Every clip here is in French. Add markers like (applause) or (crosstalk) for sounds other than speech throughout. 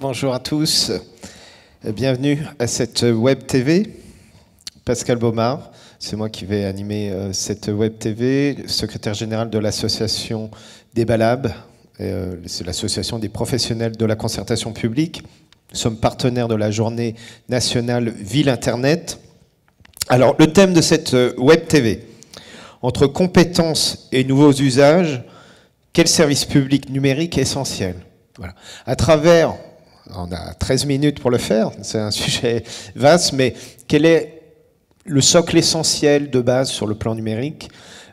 Bonjour à tous, bienvenue à cette web TV. Pascal Baumard, c'est moi qui vais animer euh, cette web TV, secrétaire général de l'association des Balabs, euh, c'est l'association des professionnels de la concertation publique. Nous sommes partenaires de la journée nationale Ville Internet. Alors, le thème de cette euh, web TV, entre compétences et nouveaux usages, quel service public numérique est essentiel À travers on a 13 minutes pour le faire, c'est un (laughs) sujet vaste, mais quel est le socle essentiel de base sur le plan numérique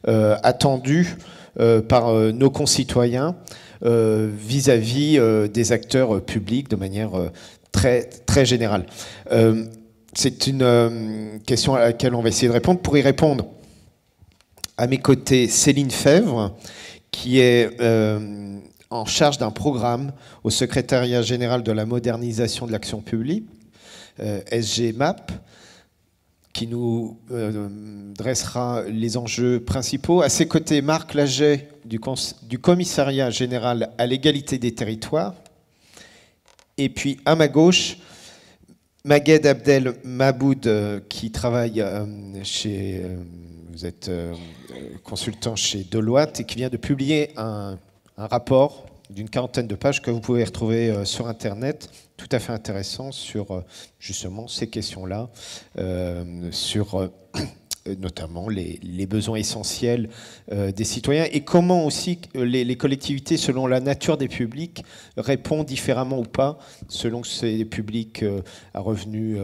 euh, attendu euh, par euh, nos concitoyens vis-à-vis des acteurs publics de manière très, très générale C'est une question à laquelle on va essayer de répondre. Pour y répondre, à mes côtés, Céline Fèvre, qui est en charge d'un programme au secrétariat général de la modernisation de l'action publique, euh, SGMAP, qui nous euh, dressera les enjeux principaux. À ses côtés, Marc Laget du, commissariat général à l'égalité des territoires. Et puis à ma gauche, Magued Abdel Maboud, euh, qui travaille chez. vous êtes consultant chez Deloitte et qui vient de publier un un rapport d'une quarantaine de pages que vous pouvez retrouver euh, sur Internet, tout à fait intéressant sur euh, justement ces questions-là, euh, sur euh, notamment les, besoins essentiels euh, des citoyens et comment aussi euh, les, collectivités, selon la nature des publics, répondent différemment ou pas, selon que c'est des publics à revenus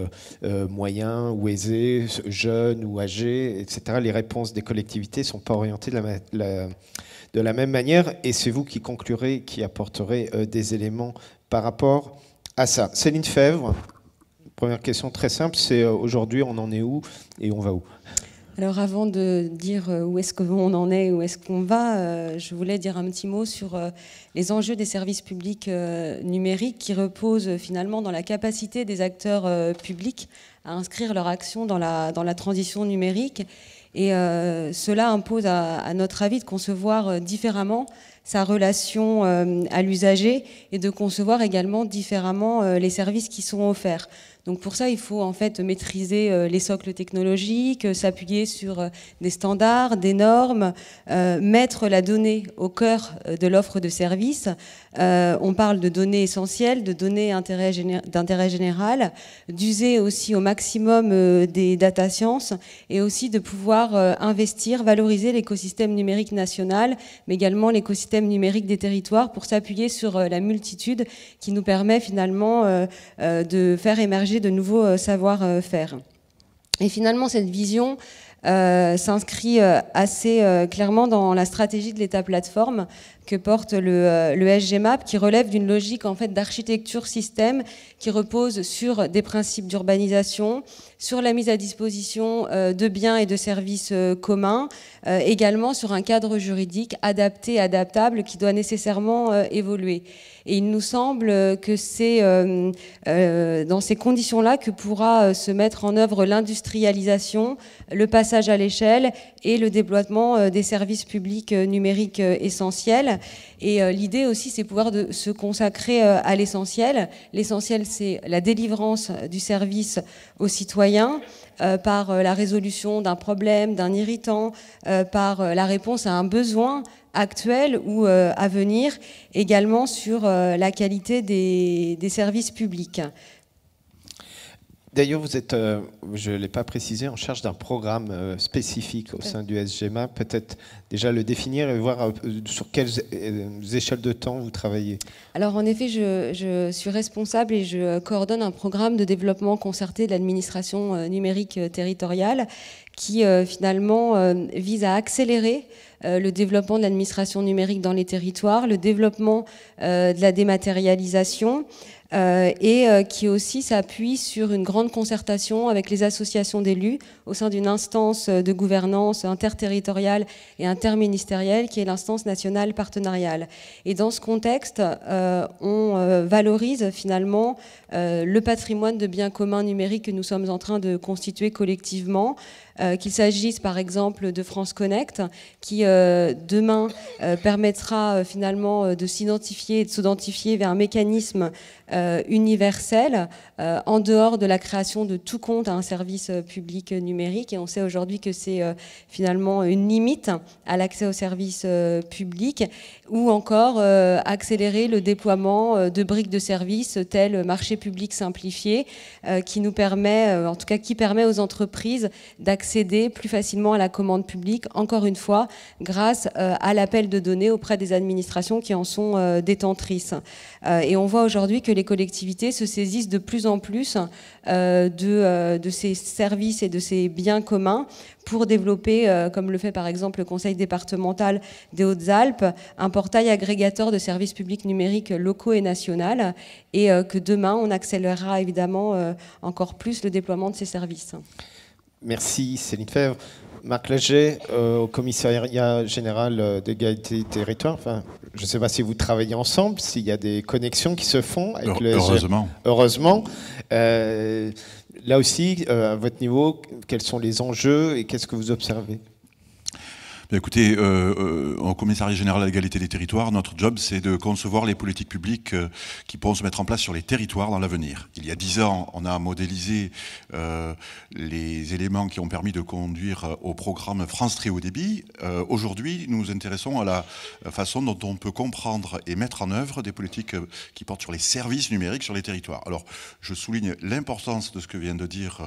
moyens ou aisés, jeunes ou âgés, etc. Les réponses des collectivités ne sont pas orientées de la, de la même manière et c'est vous qui conclurez, qui apporterez des éléments par rapport à ça. Céline Fèvre. Première question très simple, c'est aujourd'hui on en est où et on va où alors avant de dire euh, où est-ce qu'on en est, où est-ce qu'on va, euh, je voulais dire un petit mot sur euh, les enjeux des services publics numériques qui reposent finalement dans la capacité des acteurs publics à inscrire leur action dans la, dans la transition numérique. Et cela impose à, à notre avis de concevoir différemment sa relation euh, à l'usager et de concevoir également différemment euh, les services qui sont offerts. Donc pour ça, il faut en fait maîtriser euh, les socles technologiques, s'appuyer sur des standards, des normes, mettre la donnée au cœur de l'offre de services on parle de données essentielles, de données d'intérêt général, d'user aussi au maximum des data sciences et aussi de pouvoir investir, valoriser l'écosystème numérique national, mais également l'écosystème numérique des territoires pour s'appuyer sur euh, la multitude qui nous permet finalement euh, euh, de faire émerger de nouveaux savoir-faire. Et finalement, cette vision, s'inscrit assez clairement dans la stratégie de l'État plateforme que porte le, euh, SGMAP, qui relève d'une logique en fait d'architecture système qui repose sur des principes d'urbanisation, sur la mise à disposition euh, de biens et de services euh, communs, également sur un cadre juridique adapté, adaptable, qui doit nécessairement évoluer. Et il nous semble que c'est dans ces conditions-là que pourra se mettre en œuvre l'industrialisation, le passage à l'échelle et le déploiement des services publics numériques essentiels. Et euh, l'idée aussi, c'est pouvoir se consacrer euh, à l'essentiel. L'essentiel, c'est la délivrance du service aux citoyens euh, par la résolution d'un problème, d'un irritant, par la réponse à un besoin actuel ou à venir, également sur la qualité des services publics. D'ailleurs, vous êtes, euh, je ne l'ai pas précisé, en charge d'un programme euh, spécifique au sein du SGMA. Peut-être déjà le définir et voir euh, sur quelles échelles de temps vous travaillez. Alors, en effet, je, je, suis responsable et je coordonne un programme de développement concerté de l'administration numérique territoriale qui finalement vise à accélérer le développement de l'administration numérique dans les territoires, le développement de la dématérialisation. Euh, et euh, qui aussi s'appuie sur une grande concertation avec les associations d'élus au sein d'une instance euh, de gouvernance interterritoriale et interministérielle qui est l'instance nationale partenariale. Et dans ce contexte, on valorise finalement le patrimoine de biens communs numériques que nous sommes en train de constituer collectivement euh, qu'il s'agisse par exemple de France Connect, qui euh, demain euh, permettra finalement de s'identifier et de s'identifier vers un mécanisme universel en dehors de la création de tout compte à un service public numérique. Et on sait aujourd'hui que c'est finalement une limite à l'accès aux services publics, ou encore accélérer le déploiement de briques de services tels marché public simplifié, qui nous permet, en tout cas qui permet aux entreprises d'accéder accéder plus facilement à la commande publique, encore une fois, grâce euh, à l'appel de données auprès des administrations qui en sont euh, détentrices. Euh, et on voit aujourd'hui que les collectivités se saisissent de plus en plus de, ces services et de ces biens communs pour développer, comme le fait par exemple le Conseil départemental des Hautes-Alpes, un portail agrégateur de services publics numériques locaux et nationaux, et que demain on accélérera évidemment encore plus le déploiement de ces services. Merci Céline Fèvre. Marc Lager, euh, au commissariat général d'égalité euh, des Territoire. enfin, je ne sais pas si vous travaillez ensemble, s'il y a des connexions qui se font. E heureusement. Heureusement. Euh, là aussi, à votre niveau, quels sont les enjeux et qu'est-ce que vous observez bah, écoutez, euh, euh, en commissariat général à l'égalité des territoires, notre job, c'est de concevoir les politiques publiques euh, qui pourront se mettre en place sur les territoires dans l'avenir. Il y a dix ans, on a modélisé euh, les éléments qui ont permis de conduire au programme France Très Haut Débit. Aujourd'hui, nous nous intéressons à la façon dont on peut comprendre et mettre en œuvre des politiques qui portent sur les services numériques sur les territoires. Alors, je souligne l'importance de ce que vient de dire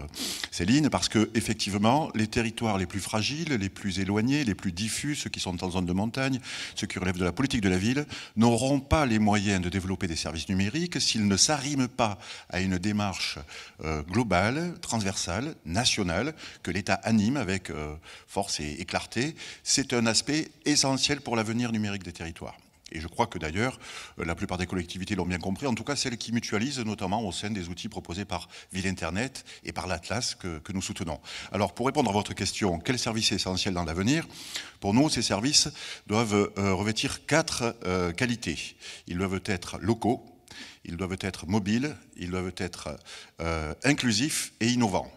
Céline, parce que effectivement, les territoires les plus fragiles, les plus éloignés, les plus diffus, ceux qui sont en zone de montagne, ceux qui relèvent de la politique de la ville, n'auront pas les moyens de développer des services numériques s'ils ne s'arriment pas à une démarche euh, globale, transversale, nationale, que l'État anime avec euh, force et clarté. C'est un aspect essentiel pour l'avenir numérique des territoires. Et je crois que d'ailleurs, euh, la plupart des collectivités l'ont bien compris, en tout cas celles qui mutualisent, notamment au sein des outils proposés par Ville Internet et par l'Atlas que, nous soutenons. Alors, pour répondre à votre question, quels services essentiels dans l'avenir Pour nous, ces services doivent euh, revêtir quatre euh, qualités. Ils doivent être locaux, ils doivent être mobiles, ils doivent être inclusifs et innovants.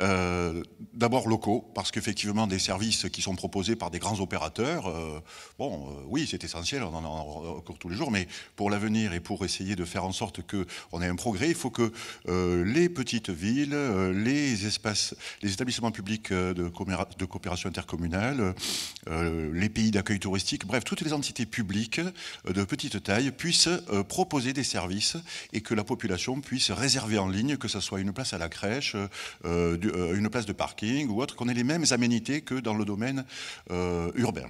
Euh, d'abord locaux, parce qu'effectivement des services qui sont proposés par des grands opérateurs, euh, bon, euh, oui, c'est essentiel, on en a encore tous les jours, mais pour l'avenir et pour essayer de faire en sorte qu'on ait un progrès, il faut que les petites villes, les espaces, les établissements publics de, coopération intercommunale, les pays d'accueil touristique, bref, toutes les entités publiques de petite taille puissent proposer des services et que la population puisse réserver en ligne, que ce soit une place à la crèche, euh, euh, une place de parking ou autre, qu'on ait les mêmes aménités que dans le domaine euh, urbain.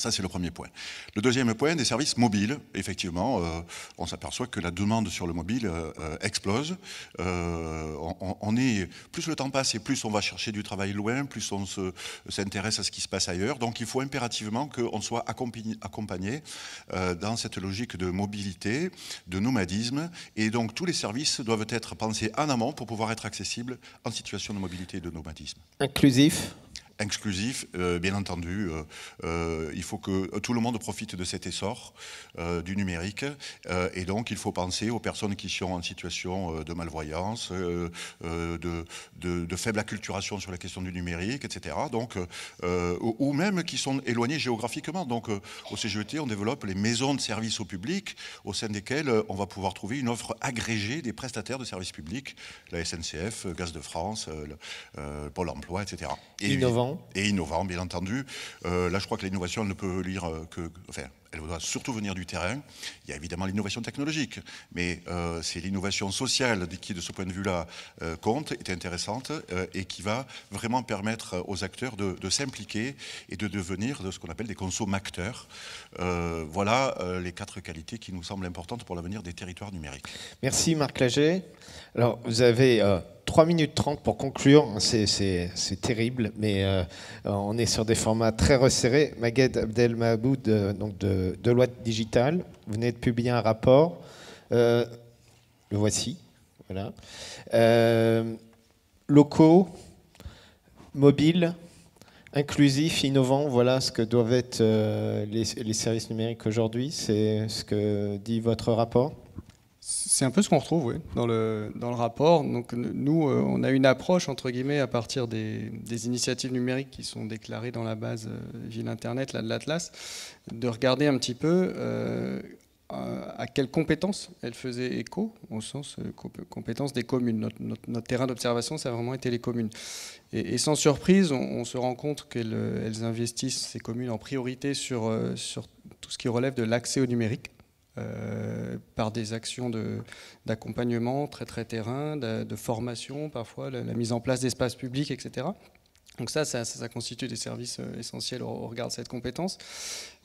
Ça, c'est le premier point. Le deuxième point, des services mobiles. Effectivement, euh, on s'aperçoit que la demande sur le mobile euh, euh, explose. plus le temps passe et plus on va chercher du travail loin, plus on s'intéresse à ce qui se passe ailleurs. Donc, il faut impérativement qu'on soit accompagné dans cette logique de mobilité, de nomadisme. Et donc, tous les services doivent être pensés en amont pour pouvoir être accessibles en situation de mobilité et de nomadisme. Inclusif exclusif, euh, bien entendu. Euh, euh, il faut que tout le monde profite de cet essor du numérique. et donc, il faut penser aux personnes qui sont en situation de malvoyance, de, faible acculturation sur la question du numérique, etc. Donc, ou même qui sont éloignés géographiquement. Donc, au CGET, on développe les maisons de services au public, au sein desquelles on va pouvoir trouver une offre agrégée des prestataires de services publics, la SNCF, Gaz de France, Pôle emploi, etc. Innovant et innovant, bien entendu. Euh, là, je crois que l'innovation, elle ne peut lire euh, que. Enfin, elle doit surtout venir du terrain. Il y a évidemment l'innovation technologique, mais euh, c'est l'innovation sociale qui, de ce point de vue-là, compte, est intéressante et qui va vraiment permettre aux acteurs de, s'impliquer et de devenir de ce qu'on appelle des consommateurs. voilà les quatre qualités qui nous semblent importantes pour l'avenir des territoires numériques. Merci Marc Lager. Alors, vous avez 3 minutes 30 pour conclure, c'est terrible, mais euh, on est sur des formats très resserrés. Magued Abdel de, euh, donc de, Loi Digital, vous venez de publier un rapport. Euh, le voici. Voilà. locaux, mobiles, inclusifs, innovants, voilà ce que doivent être les services numériques aujourd'hui. C'est ce que dit votre rapport. C'est un peu ce qu'on retrouve dans, le, dans le rapport. Donc, nous, euh, on a une approche, entre guillemets, à partir des, initiatives numériques qui sont déclarées dans la base euh, Ville Internet, là, de l'Atlas, de regarder un petit peu euh, à quelles compétences elles faisaient écho, au sens compétences des communes. Notre, terrain d'observation, ça a vraiment été les communes. Et, sans surprise, on, se rend compte qu'elles investissent, ces communes, en priorité sur tout ce qui relève de l'accès au numérique euh, par des actions d'accompagnement très très terrain, de, formation parfois, la mise en place d'espaces publics, etc. Donc ça, ça, constitue des services euh, essentiels au, regard de cette compétence.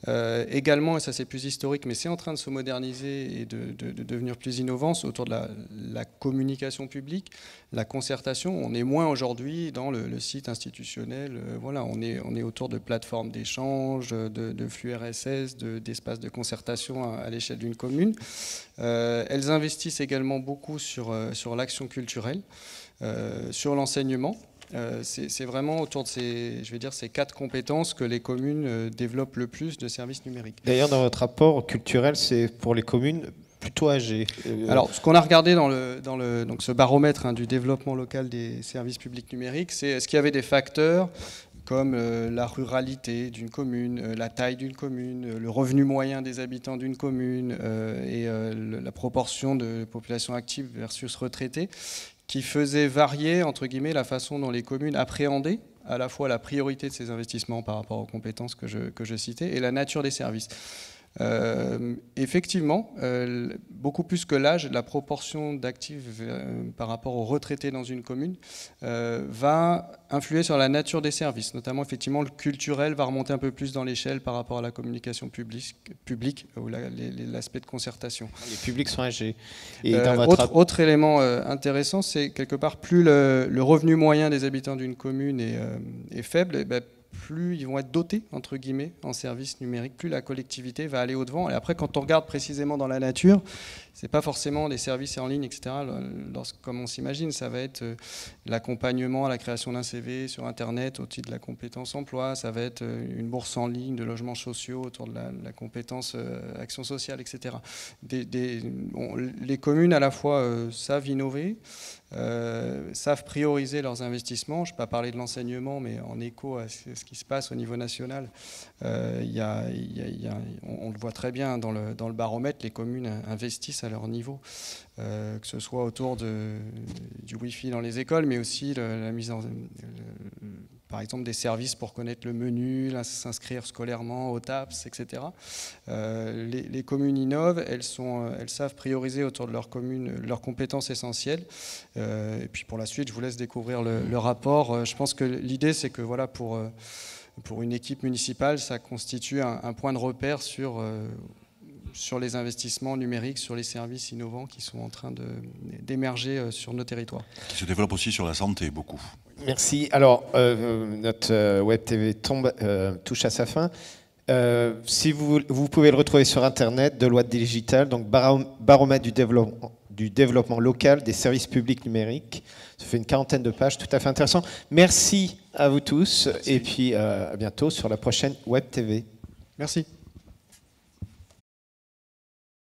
Euh, également, et ça c'est plus historique, mais c'est en train de se moderniser et de, devenir plus innovant autour de la, communication publique, la concertation. On est moins aujourd'hui dans le, site institutionnel. Euh, voilà, on est, on est autour de plateformes d'échange, de, flux RSS, d'espaces de, concertation à, l'échelle d'une commune. elles investissent également beaucoup sur, sur l'action culturelle, sur l'enseignement. Euh, c'est vraiment autour de ces, je dire, ces quatre compétences que les communes euh, développent le plus de services numériques. D'ailleurs, dans votre rapport culturel, c'est pour les communes plutôt âgées. Euh, Alors, ce qu'on a regardé dans, le, dans le, donc ce baromètre hein, du développement local des services publics numériques, c'est est-ce qu'il y avait des facteurs comme la ruralité d'une commune, la taille d'une commune, le revenu moyen des habitants d'une commune et la proportion de population active versus retraitée, qui faisait varier, entre guillemets, la façon dont les communes appréhendaient à la fois la priorité de ces investissements par rapport aux compétences que que je citais et la nature des services. Euh, effectivement, euh, beaucoup plus que l'âge, la proportion d'actifs euh, par rapport aux retraités dans une commune va influer sur la nature des services, notamment effectivement le culturel va remonter un peu plus dans l'échelle par rapport à la communication publique, publique ou l'aspect de concertation. Les publics sont âgés. Et autre, élément intéressant, c'est quelque part plus le, revenu moyen des habitants d'une commune est, faible, et ben, plus ils vont être dotés, entre guillemets, en services numériques, plus la collectivité va aller au-devant. Et après, quand on regarde précisément dans la nature, ce n'est pas forcément des services en ligne, etc., comme on s'imagine. Ça va être euh, l'accompagnement à la création d'un CV sur Internet au titre de la compétence emploi, ça va être euh, une bourse en ligne de logements sociaux autour de la, compétence euh, action sociale, etc. les communes, à la fois, savent innover, euh, savent prioriser leurs investissements. Je ne vais pas parler de l'enseignement, mais en écho à ce qui se passe au niveau national, on, le voit très bien dans le, baromètre, les communes investissent à leur niveau, euh, que ce soit autour du Wi-Fi dans les écoles, mais aussi la mise en, par exemple des services pour connaître le menu, s'inscrire scolairement au TAPS, etc. Euh, les, communes innovent, euh, elles, savent prioriser autour de leur commune leurs compétences essentielles. Euh, et puis pour la suite, je vous laisse découvrir le, rapport. Je pense que l'idée, c'est que voilà, pour, une équipe municipale, ça constitue un, point de repère sur sur les investissements numériques, sur les services innovants qui sont en train d'émerger euh, sur nos territoires. Qui se développent aussi sur la santé beaucoup. Merci. Alors, euh, notre euh, Web TV tombe, touche à sa fin. si vous, vous, pouvez le retrouver sur Internet, de loi Digital, donc baromètre du développement, du développement local des services publics numériques. Ça fait une quarantaine de pages, tout à fait intéressant. Merci à vous tous et puis à bientôt sur la prochaine Web TV. Merci.